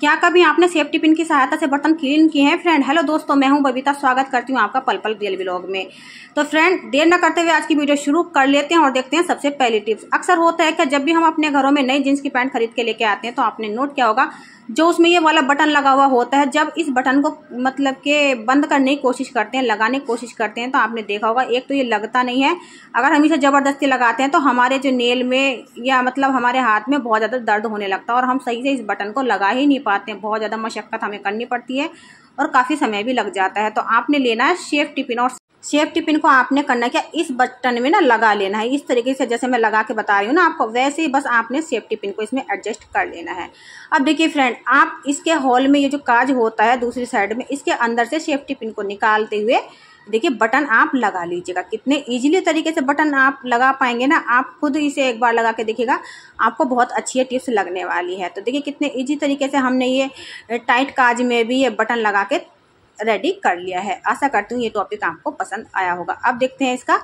क्या कभी आपने सेफ्टी पिन की सहायता से बर्तन क्लीन किए हैं फ्रेंड हेलो दोस्तों मैं हूं बबीता स्वागत करती हूं आपका पल पल बिल ब्लॉग में तो फ्रेंड देर न करते हुए आज की वीडियो शुरू कर लेते हैं और देखते हैं सबसे पहली टिप्स अक्सर होता है कि जब भी हम अपने घरों में नई जीन्स की पैंट खरीद के लेके आते हैं तो आपने नोट क्या होगा जो उसमें ये वाला बटन लगा हुआ होता है जब इस बटन को मतलब के बंद करने की कोशिश करते हैं लगाने की कोशिश करते हैं तो आपने देखा होगा एक तो ये लगता नहीं है अगर हम इसे ज़बरदस्ती लगाते हैं तो हमारे जो नेल में या मतलब हमारे हाथ में बहुत ज़्यादा दर्द होने लगता है और हम सही से इस बटन को लगा ही नहीं पाते हैं बहुत ज़्यादा मशक्क़त हमें करनी पड़ती है और काफ़ी समय भी लग जाता है तो आपने लेना है शेफ टिफिन और शेफ टिफिन को आपने करना क्या इस बटन में ना लगा लेना है इस तरीके से जैसे मैं लगा के बता रही हूँ ना आपको वैसे ही बस आपने शेफ टिफिन को इसमें एडजस्ट कर लेना है अब देखिए फ्रेंड आप इसके हॉल में ये जो काज होता है दूसरी साइड में इसके अंदर से शेफ टिफिन को निकालते हुए देखिए बटन आप लगा लीजिएगा कितने इजीली तरीके से बटन आप लगा पाएंगे ना आप खुद इसे एक बार लगा के देखिएगा आपको बहुत अच्छी टिप्स लगने वाली है तो देखिए कितने ईजी तरीके से हमने ये टाइट काज में भी ये बटन लगा के रेडी कर लिया है आशा करती हूँ ये टॉपिक आपको पसंद आया होगा अब देखते हैं इसका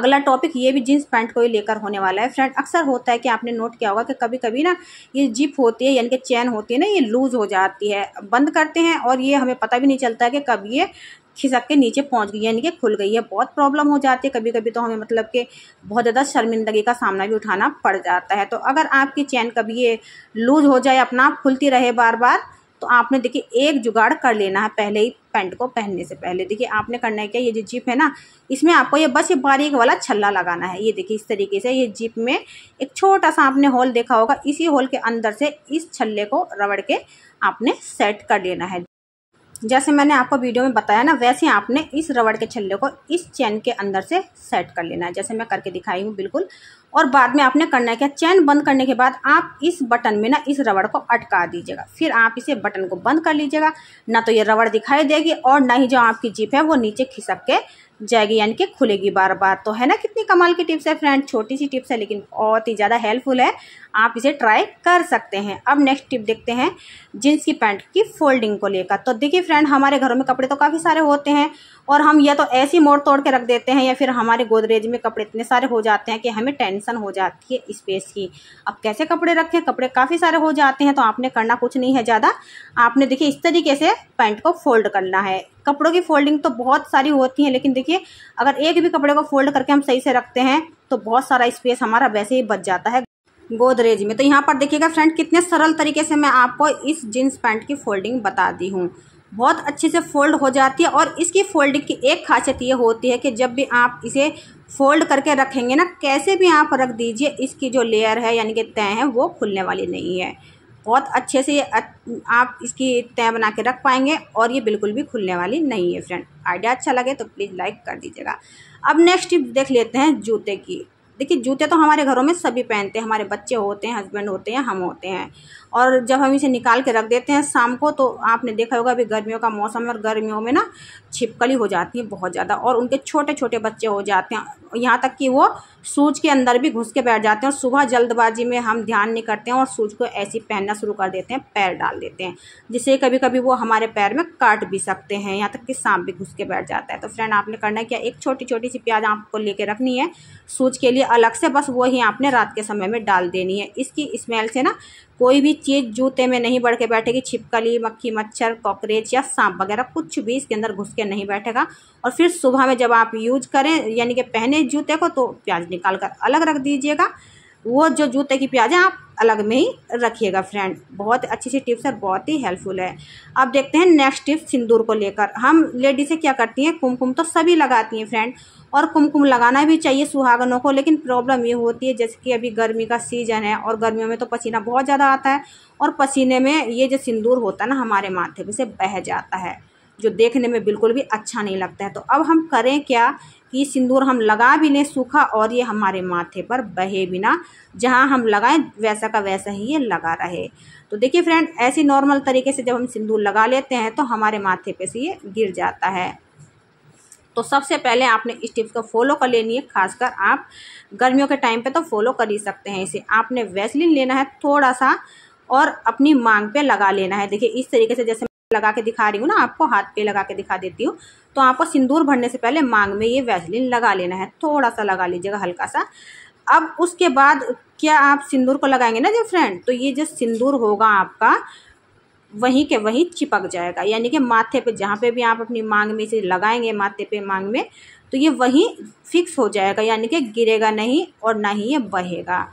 अगला टॉपिक ये भी जीन्स पैंट को ही लेकर होने वाला है फ्रेंड अक्सर होता है कि आपने नोट किया होगा कि कभी कभी ना ये जिप होती है यानी कि चैन होती है ना ये लूज़ हो जाती है बंद करते हैं और ये हमें पता भी नहीं चलता है कि कब ये खिसक के नीचे पहुंच गई यानी कि खुल गई है बहुत प्रॉब्लम हो जाती है कभी कभी तो हमें मतलब कि बहुत ज़्यादा शर्मिंदगी का सामना भी उठाना पड़ जाता है तो अगर आपकी चैन कभी ये लूज हो जाए अपना आप खुलती रहे बार बार तो आपने देखिए एक जुगाड़ कर लेना है पहले ही पैंट को पहनने से पहले देखिए आपने करना है क्या ये जो जीप है ना इसमें आपको ये बस ये बारीक वाला छल्ला लगाना है ये देखिए इस तरीके से ये जीप में एक छोटा सा आपने होल देखा होगा इसी होल के अंदर से इस छल्ले को रबड़ के आपने सेट कर लेना है जैसे मैंने आपको वीडियो में बताया ना वैसे आपने इस रबड़ के छल्ले को इस चैन के अंदर से सेट कर लेना है जैसे मैं करके दिखाई हूँ बिल्कुल और बाद में आपने करना है क्या चैन बंद करने के बाद आप इस बटन में ना इस रबड़ को अटका दीजिएगा फिर आप इसे बटन को बंद कर लीजिएगा ना तो ये रबड़ दिखाई देगी और ना ही जो आपकी जीप है वो नीचे खिसक के जाएगी यानी कि खुलेगी बार बार तो है ना कितनी कमाल की टिप्स है फ्रेंड छोटी सी टिप्स है लेकिन बहुत ही ज़्यादा हेल्पफुल है आप इसे ट्राई कर सकते हैं अब नेक्स्ट टिप देखते हैं जीन्स की पैंट की फोल्डिंग को लेकर तो देखिए फ्रेंड हमारे घरों में कपड़े तो काफ़ी सारे होते हैं और हम या तो ऐसी मोड़ तोड़ के रख देते हैं या फिर हमारे गोदरेज में कपड़े इतने सारे हो जाते हैं कि हमें टेंशन हो जाती है स्पेस की अब कैसे कपड़े रखें कपड़े काफ़ी सारे हो जाते हैं तो आपने करना कुछ नहीं है ज़्यादा आपने देखिए इस तरीके से पैंट को फोल्ड करना है कपड़ों की फोल्डिंग तो बहुत सारी होती है लेकिन देखिए अगर एक भी कपड़े को फोल्ड करके हम सही से रखते हैं तो बहुत सारा स्पेस हमारा वैसे ही बच जाता है गोदरेज में तो यहाँ पर देखिएगा फ्रेंड कितने सरल तरीके से मैं आपको इस जीन्स पैंट की फोल्डिंग बता दी हूँ बहुत अच्छे से फोल्ड हो जाती है और इसकी फोल्डिंग की एक खासियत ये होती है कि जब भी आप इसे फोल्ड करके रखेंगे ना कैसे भी आप रख दीजिए इसकी जो लेयर है यानी कि तय है वो खुलने वाली नहीं है बहुत अच्छे से आप इसकी तय बना के रख पाएंगे और ये बिल्कुल भी खुलने वाली नहीं है फ्रेंड आइडिया अच्छा लगे तो प्लीज़ लाइक कर दीजिएगा अब नेक्स्ट टिप देख लेते हैं जूते की देखिए जूते तो हमारे घरों में सभी पहनते हैं हमारे बच्चे होते हैं हस्बैंड होते हैं हम होते हैं और जब हम इसे निकाल के रख देते हैं शाम को तो आपने देखा होगा अभी गर्मियों का मौसम है और गर्मियों में ना छिपकली हो जाती है बहुत ज़्यादा और उनके छोटे छोटे बच्चे हो जाते हैं यहाँ तक कि वो सूज के अंदर भी घुस के बैठ जाते हैं और सुबह जल्दबाजी में हम ध्यान नहीं करते हैं और सूज को ऐसे पहनना शुरू कर देते हैं पैर डाल देते हैं जिससे कभी कभी वो हमारे पैर में काट भी सकते हैं यहाँ तक कि सांप भी घुस के बैठ जाता है तो फ्रेंड आपने करना क्या एक छोटी छोटी सी प्याज आपको लेके रखनी है सूज के लिए अलग से बस वही आपने रात के समय में डाल देनी है इसकी स्मेल से ना कोई भी चीज़ जूते में नहीं बढ़ के बैठेगी छिपकली मक्खी मच्छर कॉकरेच या सांप वगैरह कुछ भी इसके अंदर घुस के नहीं बैठेगा और फिर सुबह में जब आप यूज करें यानी कि पहने जूते को तो प्याज निकाल कर अलग रख दीजिएगा वो जो जूते की प्याज है आप अलग में ही रखिएगा फ्रेंड बहुत अच्छी सी टिप्स है बहुत ही हेल्पफुल है अब देखते हैं नेक्स्ट टिप्स सिंदूर को लेकर हम लेडीज़ें क्या करती हैं कुमकुम तो सभी लगाती हैं फ्रेंड और कुमकुम लगाना भी चाहिए सुहागनों को लेकिन प्रॉब्लम ये होती है जैसे कि अभी गर्मी का सीजन है और गर्मियों में तो पसीना बहुत ज़्यादा आता है और पसीने में ये जो सिंदूर होता है ना हमारे माथे में से बह जाता है जो देखने में बिल्कुल भी अच्छा नहीं लगता है तो अब हम करें क्या कि सिंदूर हम लगा भी लें सूखा और ये हमारे माथे पर बहे बिना जहाँ हम लगाएं वैसा का वैसा ही ये लगा रहे तो देखिए फ्रेंड ऐसी नॉर्मल तरीके से जब हम सिंदूर लगा लेते हैं तो हमारे माथे पे से ये गिर जाता है तो सबसे पहले आपने इस टिप्स को फॉलो कर लेनी है खासकर आप गर्मियों के टाइम पे तो फॉलो कर ही सकते हैं इसे आपने वैसलिन लेना है थोड़ा सा और अपनी मांग पे लगा लेना है देखिए इस तरीके से जैसे लगा के दिखा रही हूँ ना आपको हाथ पे लगा के दिखा देती हूँ तो आपको सिंदूर भरने से पहले मांग में ये वैसलिन लगा लेना है थोड़ा सा लगा लीजिएगा हल्का सा अब उसके बाद क्या आप सिंदूर को लगाएंगे ना जो फ्रेंड तो ये जो सिंदूर होगा आपका वहीं के वहीं चिपक जाएगा यानी कि माथे पे जहाँ पे भी आप अपनी मांग में इसे लगाएंगे माथे पे मांग में तो ये वहीं फिक्स हो जाएगा यानी कि गिरेगा नहीं और ना ही ये बहेगा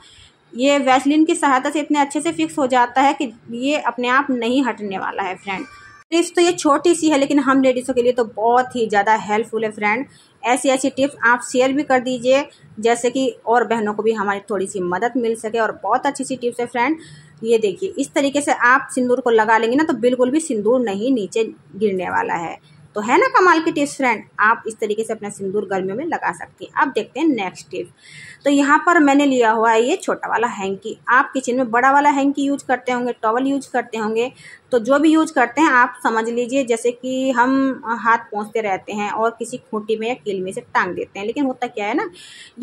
ये वैसलिन की सहायता से इतने अच्छे से फिक्स हो जाता है कि ये अपने आप नहीं हटने वाला है फ्रेंड टिप्स तो ये छोटी सी है लेकिन हम लेडीज़ों के लिए तो बहुत ही ज़्यादा हेल्पफुल है फ्रेंड ऐसी ऐसी टिप्स आप शेयर भी कर दीजिए जैसे कि और बहनों को भी हमारी थोड़ी सी मदद मिल सके और बहुत अच्छी सी टिप्स है फ्रेंड ये देखिए इस तरीके से आप सिंदूर को लगा लेंगे ना तो बिल्कुल भी सिंदूर नहीं नीचे गिरने वाला है तो है ना कमाल की टिप्स फ्रेंड आप इस तरीके से अपना सिंदूर गर्मियों में लगा सकते हैं अब देखते हैं नेक्स्ट टिप तो यहाँ पर मैंने लिया हुआ है ये छोटा वाला हैंकी आप किचन में बड़ा वाला हैंकी यूज करते होंगे टॉवल यूज करते होंगे तो जो भी यूज करते हैं आप समझ लीजिए जैसे कि हम हाथ पहुँचते रहते हैं और किसी खूंटी में या कील में से टांग देते हैं लेकिन होता क्या है ना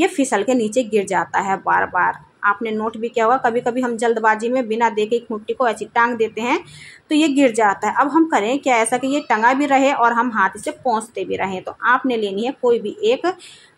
ये फिसल के नीचे गिर जाता है बार बार आपने नोट भी किया होगा कभी कभी हम जल्दबाजी में बिना देखे खूंटी को ऐसी टांग देते हैं तो ये गिर जाता है अब हम करें क्या ऐसा कि ये टंगा भी रहे और हम हाथ से पहुँचते भी रहें तो आपने लेनी है कोई भी एक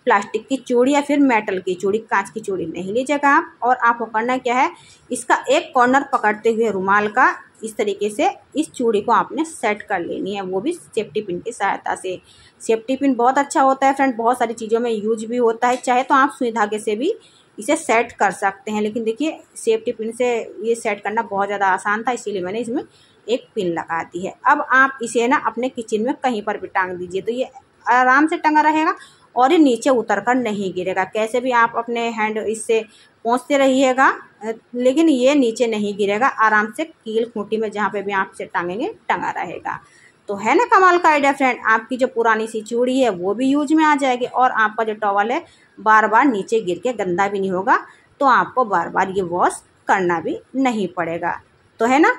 प्लास्टिक की चूड़ी या फिर मेटल की चूड़ी कांच की चूड़ी नहीं लीजिएगा आप और आपको करना क्या है इसका एक कॉर्नर पकड़ते हुए रुमाल का इस तरीके से इस चूड़ी को आपने सेट कर लेनी है वो भी सेफ्टी पिन की सहायता से सेफ्टी पिन बहुत अच्छा होता है फ्रेंड बहुत सारी चीज़ों में यूज भी होता है चाहे तो आप सुई धागे से भी इसे सेट कर सकते हैं लेकिन देखिए सेफ्टी पिन से ये सेट करना बहुत ज़्यादा आसान था इसीलिए मैंने इसमें एक पिन लगा दी है अब आप इसे ना अपने किचन में कहीं पर भी टांग दीजिए तो ये आराम से टंगा रहेगा और ये नीचे उतर कर नहीं गिरेगा कैसे भी आप अपने हैंड इससे पहुँचते रहिएगा लेकिन ये नीचे नहीं गिरेगा आराम से कील खूंटी में जहाँ पे भी आप इसे टांगेंगे टंगा रहेगा तो है ना कमाल का आइडिया फ्रेंड आपकी जो पुरानी सी चूड़ी है वो भी यूज में आ जाएगी और आपका जो टॉवल है बार बार नीचे गिर के गंदा भी नहीं होगा तो आपको बार बार ये वॉश करना भी नहीं पड़ेगा तो है ना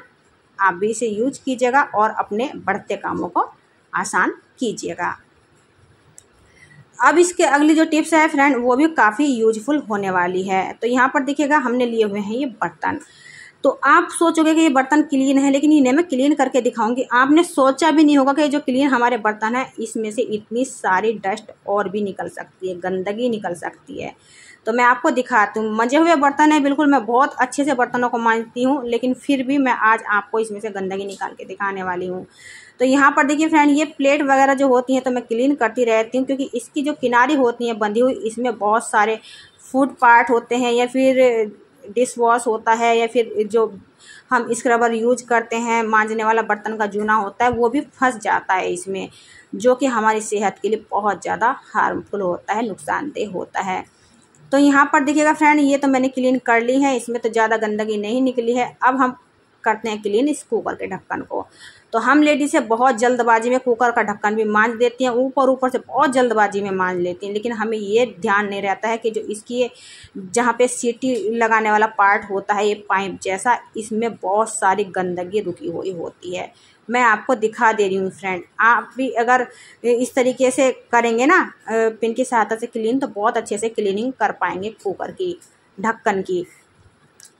आप भी इसे यूज कीजिएगा और अपने बढ़ते कामों को आसान कीजिएगा अब इसके अगली जो टिप्स है फ्रेंड वो भी काफ़ी यूजफुल होने वाली है तो यहाँ पर देखिएगा हमने लिए हुए हैं ये बर्तन तो आप सोचोगे कि ये बर्तन क्लीन है लेकिन इन्हें मैं क्लीन करके दिखाऊंगी आपने सोचा भी नहीं होगा कि जो क्लीन हमारे बर्तन है इसमें से इतनी सारी डस्ट और भी निकल सकती है गंदगी निकल सकती है तो मैं आपको दिखाती हूँ मजे हुए बर्तन है बिल्कुल मैं बहुत अच्छे से बर्तनों को मानती हूँ लेकिन फिर भी मैं आज आपको इसमें से गंदगी निकाल के दिखाने वाली हूँ तो यहाँ पर देखिए फ्रेंड ये प्लेट वगैरह जो होती हैं तो मैं क्लीन करती रहती हूँ क्योंकि इसकी जो किनारी होती है बंधी हुई इसमें बहुत सारे फूड पार्ट होते हैं या फिर डिश वॉश होता है या फिर जो हम स्क्रबर यूज करते हैं मांजने वाला बर्तन का जूना होता है वो भी फंस जाता है इसमें जो कि हमारी सेहत के लिए बहुत ज़्यादा हार्मफुल होता है नुकसानदेह होता है तो यहाँ पर देखिएगा फ्रेंड ये तो मैंने क्लीन कर ली है इसमें तो ज़्यादा गंदगी नहीं निकली है अब हम करते हैं क्लीन इस कुकर के ढक्कन को तो हम लेडीज से बहुत जल्दबाजी में कुकर का ढक्कन भी मांझ देती हैं ऊपर ऊपर से बहुत जल्दबाजी में मांझ लेती हैं लेकिन हमें ये ध्यान नहीं रहता है कि जो इसकी जहाँ पे सीटी लगाने वाला पार्ट होता है ये पाइप जैसा इसमें बहुत सारी गंदगी रुकी हुई होती है मैं आपको दिखा दे रही हूँ फ्रेंड आप भी अगर इस तरीके से करेंगे ना पिन की सहायता से क्लीन तो बहुत अच्छे से क्लीनिंग कर पाएंगे कुकर की ढक्कन की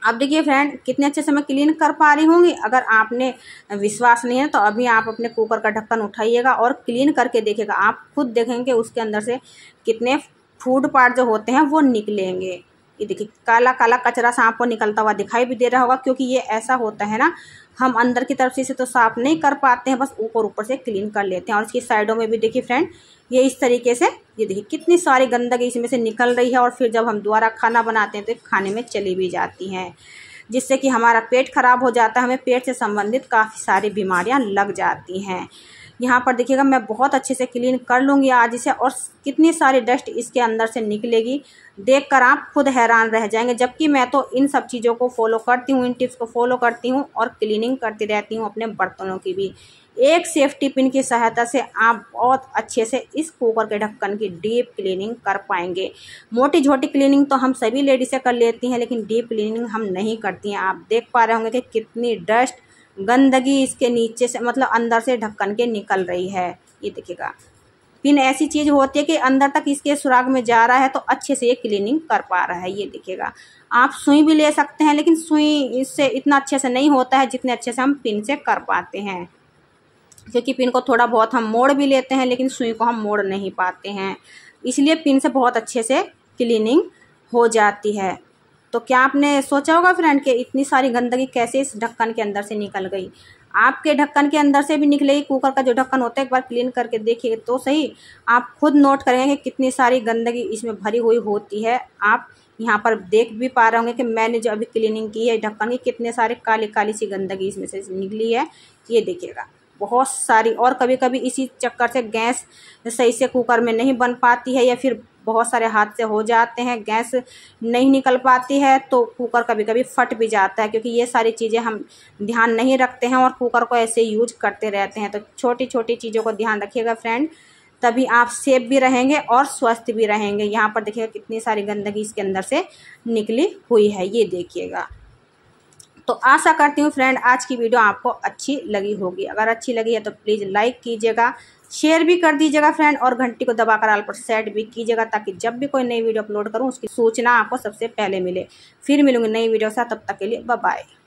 अब देखिए फ्रेंड कितने अच्छे से मैं क्लीन कर पा रही होंगी अगर आपने विश्वास नहीं है तो अभी आप अपने कुकर का ढक्कन उठाइएगा और क्लीन करके देखिएगा आप खुद देखेंगे उसके अंदर से कितने फूड पार्ट जो होते हैं वो निकलेंगे ये देखिए काला काला कचरा सांप को निकलता हुआ दिखाई भी दे रहा होगा क्योंकि ये ऐसा होता है ना हम अंदर की तरफ से इसे तो साफ नहीं कर पाते हैं बस ऊपर ऊपर से क्लीन कर लेते हैं और इसकी साइडों में भी देखिए फ्रेंड ये इस तरीके से ये देखिए कितनी सारी गंदगी इसमें से निकल रही है और फिर जब हम दोबारा खाना बनाते हैं तो खाने में चली भी जाती हैं जिससे कि हमारा पेट खराब हो जाता है हमें पेट से संबंधित काफ़ी सारी बीमारियाँ लग जाती हैं यहाँ पर देखिएगा मैं बहुत अच्छे से क्लीन कर लूँगी आज इसे और कितनी सारी डस्ट इसके अंदर से निकलेगी देखकर आप खुद हैरान रह जाएंगे जबकि मैं तो इन सब चीज़ों को फॉलो करती हूँ इन टिप्स को फॉलो करती हूँ और क्लीनिंग करती रहती हूँ अपने बर्तनों की भी एक सेफ्टी पिन की सहायता से आप बहुत अच्छे से इस कुकर के ढक्कन की डीप क्लीनिंग कर पाएंगे मोटी छोटी क्लीनिंग तो हम सभी लेडीज़ें कर लेती हैं लेकिन डीप क्लीनिंग हम नहीं करती हैं आप देख पा रहे होंगे कि कितनी डस्ट गंदगी इसके नीचे से मतलब अंदर से ढक्कन के निकल रही है ये देखिएगा पिन ऐसी चीज़ होती है कि अंदर तक इसके सुराग में जा रहा है तो अच्छे से ये क्लीनिंग कर पा रहा है ये देखिएगा आप सुई भी ले सकते हैं लेकिन सुई इससे इतना अच्छे से नहीं होता है जितने अच्छे से हम पिन से कर पाते हैं क्योंकि पिन को थोड़ा बहुत हम मोड़ भी लेते हैं लेकिन सुई को हम मोड़ नहीं पाते हैं इसलिए पिन से बहुत अच्छे से क्लीनिंग हो जाती है तो क्या आपने सोचा होगा फ्रेंड कि इतनी सारी गंदगी कैसे इस ढक्कन के अंदर से निकल गई आपके ढक्कन के अंदर से भी निकलेगी कुकर का जो ढक्कन होता है एक बार क्लीन करके देखिए तो सही आप खुद नोट करेंगे कि कितनी सारी गंदगी इसमें भरी हुई होती है आप यहाँ पर देख भी पा रहे होंगे कि मैंने जो अभी क्लीनिंग की है ढक्कन की कितने सारे काली काली सी गंदगी इसमें से निकली है ये देखिएगा बहुत सारी और कभी कभी इसी चक्कर से गैस सही से कुकर में नहीं बन पाती है या फिर बहुत सारे हादसे हो जाते हैं गैस नहीं निकल पाती है तो कुकर कभी कभी फट भी जाता है क्योंकि ये सारी चीज़ें हम ध्यान नहीं रखते हैं और कुकर को ऐसे यूज करते रहते हैं तो छोटी छोटी चीज़ों को ध्यान रखिएगा फ्रेंड तभी आप सेफ भी रहेंगे और स्वस्थ भी रहेंगे यहाँ पर देखिएगा कितनी सारी गंदगी इसके अंदर से निकली हुई है ये देखिएगा तो आशा करती हूँ फ्रेंड आज की वीडियो आपको अच्छी लगी होगी अगर अच्छी लगी है तो प्लीज़ लाइक कीजिएगा शेयर भी कर दीजिएगा फ्रेंड और घंटी को दबाकर आल पर सेट भी कीजिएगा ताकि जब भी कोई नई वीडियो अपलोड करूँ उसकी सूचना आपको सबसे पहले मिले फिर मिलूंगी नई वीडियो से तब तक के लिए बाय